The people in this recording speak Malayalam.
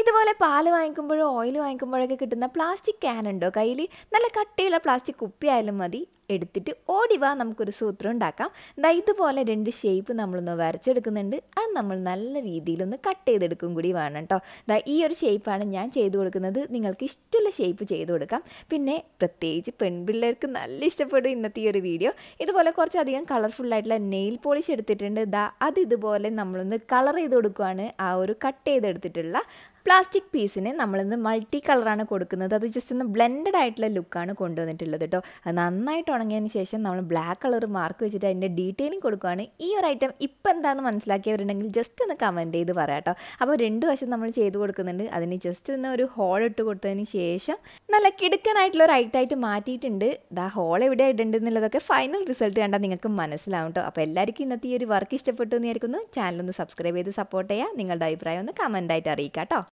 ഇതുപോലെ പാൽ വാങ്ങിക്കുമ്പോഴോ ഓയിൽ വാങ്ങിക്കുമ്പോഴൊക്കെ കിട്ടുന്ന പ്ലാസ്റ്റിക് ക്യാൻ ഉണ്ടോ കയ്യിൽ നല്ല കട്ടിയുള്ള പ്ലാസ്റ്റിക് ആയാലും മതി എടുത്തിട്ട് ഓടിവാ നമുക്കൊരു സൂത്രം ഉണ്ടാക്കാം ദാ ഇതുപോലെ രണ്ട് ഷേപ്പ് നമ്മളൊന്ന് വരച്ചെടുക്കുന്നുണ്ട് അത് നമ്മൾ നല്ല രീതിയിലൊന്ന് കട്ട് ചെയ്തെടുക്കും കൂടി വേണം കേട്ടോ ദാ ഈ ഒരു ഷേപ്പാണ് ഞാൻ ചെയ്തു കൊടുക്കുന്നത് നിങ്ങൾക്ക് ഇഷ്ടമുള്ള ഷേപ്പ് ചെയ്തു കൊടുക്കാം പിന്നെ പ്രത്യേകിച്ച് പെൺപിള്ളേർക്ക് നല്ല ഇഷ്ടപ്പെടും ഇന്നത്തെ ഈ ഒരു വീഡിയോ ഇതുപോലെ കുറച്ചധികം കളർഫുള്ളായിട്ടുള്ള നെയിൽ പോളിഷ് എടുത്തിട്ടുണ്ട് ദാ അത് ഇതുപോലെ നമ്മളൊന്ന് കളർ ചെയ്ത് കൊടുക്കുവാണ് ആ ഒരു കട്ട് ചെയ്തെടുത്തിട്ടുള്ള പ്ലാസ്റ്റിക് പീസിന് നമ്മളിന്ന് മൾട്ടി കളറാണ് കൊടുക്കുന്നത് അത് ജസ്റ്റ് ഒന്ന് ബ്ലെൻഡഡ് ആയിട്ടുള്ള ലുക്കാണ് കൊണ്ടുവന്നിട്ടുള്ളത് കേട്ടോ അത് നന്നായിട്ട് ഉണങ്ങിയതിന് ശേഷം നമ്മൾ ബ്ലാക്ക് കളർ മാർക്ക് വെച്ചിട്ട് അതിൻ്റെ ഡീറ്റെയിലിംഗ് കൊടുക്കുകയാണ് ഈ ഒരു ഐറ്റം ഇപ്പം എന്താണെന്ന് മനസ്സിലാക്കിയവരുണ്ടെങ്കിൽ ജസ്റ്റ് ഒന്ന് കമൻറ്റ് ചെയ്ത് പറയാം കേട്ടോ അപ്പോൾ രണ്ട് വശം നമ്മൾ ചെയ്ത് കൊടുക്കുന്നുണ്ട് അതിന് ജസ്റ്റ് ഒന്ന് ഒരു ഹോൾ ഇട്ട് കൊടുത്തതിന് ശേഷം നല്ല കിടുക്കനായിട്ടുള്ള ഒരു ഐറ്റായിട്ട് മാറ്റിയിട്ടുണ്ട് ദാ ഹോൾ എവിടെ ഇടേണ്ടത് എന്നുള്ളതൊക്കെ ഫൈനൽ റിസൾട്ട് കണ്ടാൽ നിങ്ങൾക്ക് മനസ്സിലാവും കേട്ടോ അപ്പോൾ എല്ലാവർക്കും ഇന്നത്തെ ഈ ഒരു വർക്ക് ഇഷ്ടപ്പെട്ടു എന്ന് വിചാരിക്കുന്നു ചാനൽ ഒന്ന് സബ്സ്ക്രൈബ് ചെയ്ത് സപ്പോർട്ട് ചെയ്യുക നിങ്ങളുടെ അഭിപ്രായം ഒന്ന് കമൻറ്റായിട്ട് അറിയിക്കാം കേട്ടോ